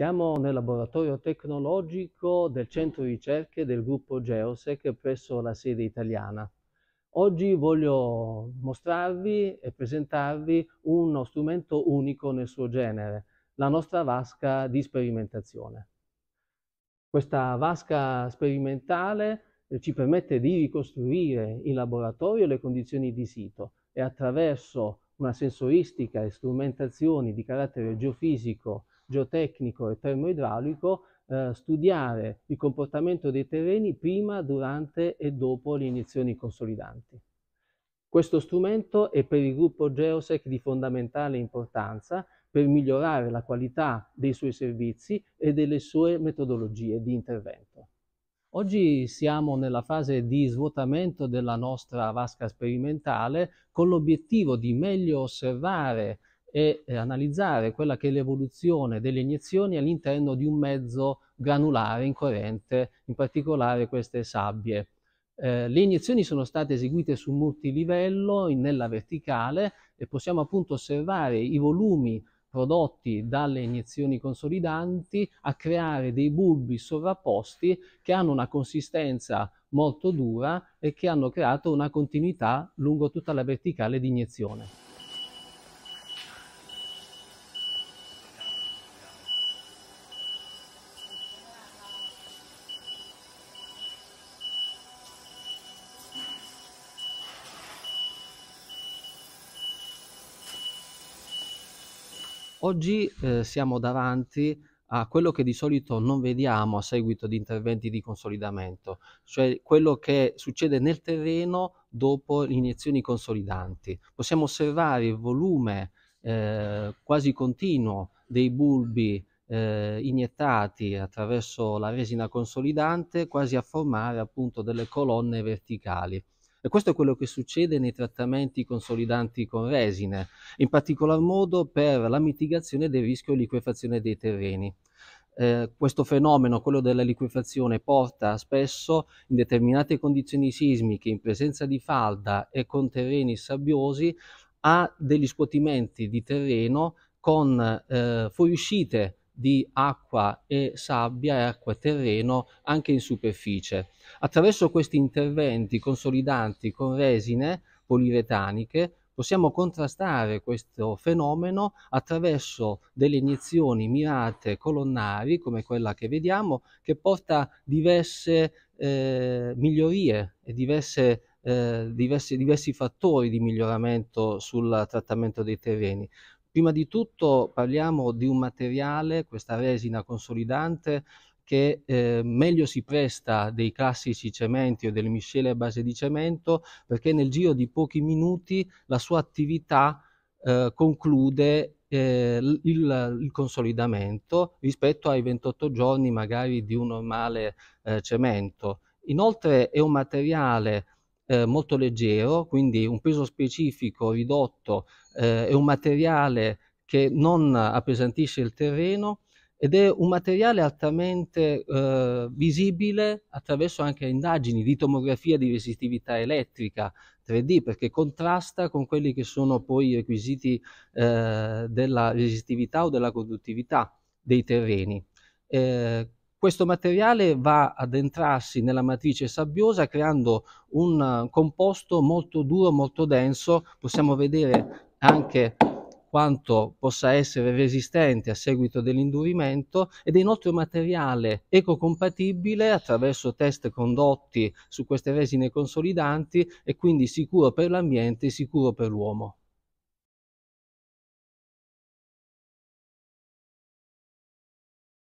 Siamo nel laboratorio tecnologico del centro ricerche del gruppo Geosec presso la sede italiana. Oggi voglio mostrarvi e presentarvi uno strumento unico nel suo genere, la nostra vasca di sperimentazione. Questa vasca sperimentale ci permette di ricostruire in laboratorio le condizioni di sito e attraverso una sensoristica e strumentazioni di carattere geofisico geotecnico e termoidraulico eh, studiare il comportamento dei terreni prima, durante e dopo le iniezioni consolidanti. Questo strumento è per il gruppo Geosec di fondamentale importanza per migliorare la qualità dei suoi servizi e delle sue metodologie di intervento. Oggi siamo nella fase di svuotamento della nostra vasca sperimentale con l'obiettivo di meglio osservare e eh, analizzare quella che è l'evoluzione delle iniezioni all'interno di un mezzo granulare incoerente, in particolare queste sabbie. Eh, le iniezioni sono state eseguite su multilivello, in, nella verticale, e possiamo appunto osservare i volumi prodotti dalle iniezioni consolidanti a creare dei bulbi sovrapposti che hanno una consistenza molto dura e che hanno creato una continuità lungo tutta la verticale di iniezione. Oggi eh, siamo davanti a quello che di solito non vediamo a seguito di interventi di consolidamento, cioè quello che succede nel terreno dopo iniezioni consolidanti. Possiamo osservare il volume eh, quasi continuo dei bulbi eh, iniettati attraverso la resina consolidante quasi a formare appunto delle colonne verticali. E questo è quello che succede nei trattamenti consolidanti con resine, in particolar modo per la mitigazione del rischio di liquefazione dei terreni. Eh, questo fenomeno, quello della liquefazione, porta spesso in determinate condizioni sismiche, in presenza di falda e con terreni sabbiosi, a degli scuotimenti di terreno con eh, fuoriuscite di acqua e sabbia e acqua e terreno anche in superficie. Attraverso questi interventi consolidanti con resine poliuretaniche possiamo contrastare questo fenomeno attraverso delle iniezioni mirate colonnari come quella che vediamo che porta diverse eh, migliorie e diverse eh, diversi, diversi, fattori di miglioramento sul trattamento dei terreni. Prima di tutto parliamo di un materiale, questa resina consolidante, che eh, meglio si presta dei classici cementi o delle miscele a base di cemento perché nel giro di pochi minuti la sua attività eh, conclude eh, il, il, consolidamento rispetto ai 28 giorni magari di un normale eh, cemento. Inoltre è un materiale eh, molto leggero, quindi un peso specifico ridotto, eh, è un materiale che non appesantisce il terreno ed è un materiale altamente eh, visibile attraverso anche indagini di tomografia di resistività elettrica 3D perché contrasta con quelli che sono poi i requisiti eh, della resistività o della conduttività dei terreni. Eh, questo materiale va ad entrarsi nella matrice sabbiosa creando un eh, composto molto duro, molto denso. Possiamo vedere anche quanto possa essere resistente a seguito dell'indurimento ed è inoltre un materiale ecocompatibile attraverso test condotti su queste resine consolidanti e quindi sicuro per l'ambiente e sicuro per l'uomo.